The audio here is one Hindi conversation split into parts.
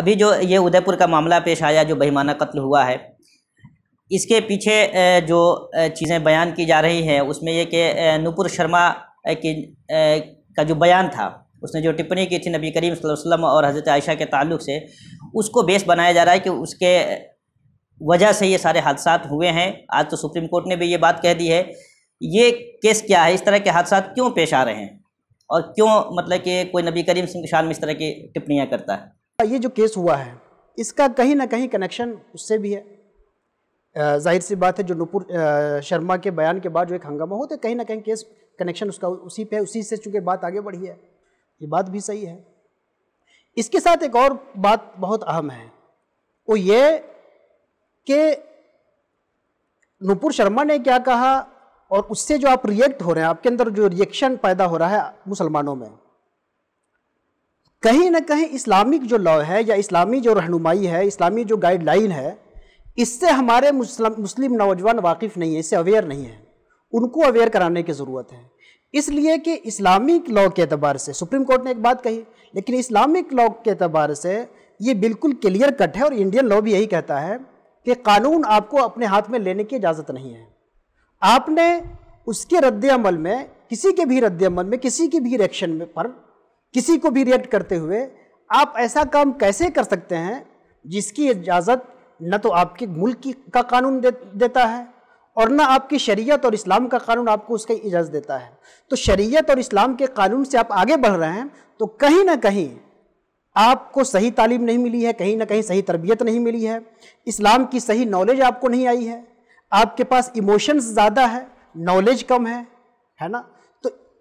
अभी जो ये उदयपुर का मामला पेश आया जो बेईमाना कत्ल हुआ है इसके पीछे जो चीज़ें बयान की जा रही हैं उसमें ये कि नूपुर शर्मा की का जो बयान था उसने जो टिप्पणी की थी नबी करीम वसल्लम और हज़रत आयशा के ताल्लुक से उसको बेस बनाया जा रहा है कि उसके वजह से ये सारे हादसा हुए हैं आज तो सुप्रीम कोर्ट ने भी ये बात कह दी है ये केस क्या है इस तरह के हादसा क्यों पेश आ रहे हैं और क्यों मतलब कि कोई नबी करीम सिंह शान में इस तरह की टिप्पणियाँ करता है ये जो केस हुआ है इसका कहीं ना कहीं कनेक्शन उससे भी है जाहिर सी बात है जो नूपुर शर्मा के बयान के बाद जो एक हंगामा होता तो है कहीं ना कहीं केस कनेक्शन उसका उसी पे उसी से चूंकि बात आगे बढ़ी है ये बात भी सही है इसके साथ एक और बात बहुत अहम है वो ये कि नूपुर शर्मा ने क्या कहा और उससे जो आप रिएक्ट हो रहे हैं आपके अंदर जो रिएक्शन पैदा हो रहा है मुसलमानों में कहीं ना कहीं इस्लामिक जो लॉ है या इस्लामी जो रहनुमाई है इस्लामी जो गाइडलाइन है इससे हमारे मुस्लिम नौजवान वाकिफ़ नहीं है इससे अवेयर नहीं है उनको अवेयर कराने की ज़रूरत है इसलिए कि इस्लामिक लॉ के अतबार से सुप्रीम कोर्ट ने एक बात कही लेकिन इस्लामिक लॉ के अतबार से ये बिल्कुल क्लियर कट है और इंडियन लॉ भी यही कहता है कि कानून आपको अपने हाथ में लेने की इजाज़त नहीं है आपने उसके रद्द अमल में किसी के भी रद्द अमल में किसी के भी रिएक्शन में पर किसी को भी रिएक्ट करते हुए आप ऐसा काम कैसे कर सकते हैं जिसकी इजाज़त न तो आपके मुल्क की का कानून दे, देता है और ना आपकी शरीयत और इस्लाम का कानून आपको उसका इजाज़त देता है तो शरीयत और इस्लाम के कानून से आप आगे बढ़ रहे हैं तो कहीं ना कहीं आपको सही तालीम नहीं मिली है कहीं ना कहीं सही तरबियत नहीं मिली है इस्लाम की सही नॉलेज आपको नहीं आई है आपके पास इमोशंस ज़्यादा है नॉलेज कम है है ना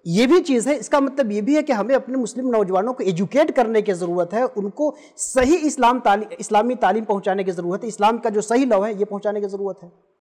ये भी चीज़ है इसका मतलब ये भी है कि हमें अपने मुस्लिम नौजवानों को एजुकेट करने की ज़रूरत है उनको सही इस्लाम ताली, इस्लामी तालीम पहुँचाने की ज़रूरत है इस्लाम का जो सही लव है ये पहुँचाने की ज़रूरत है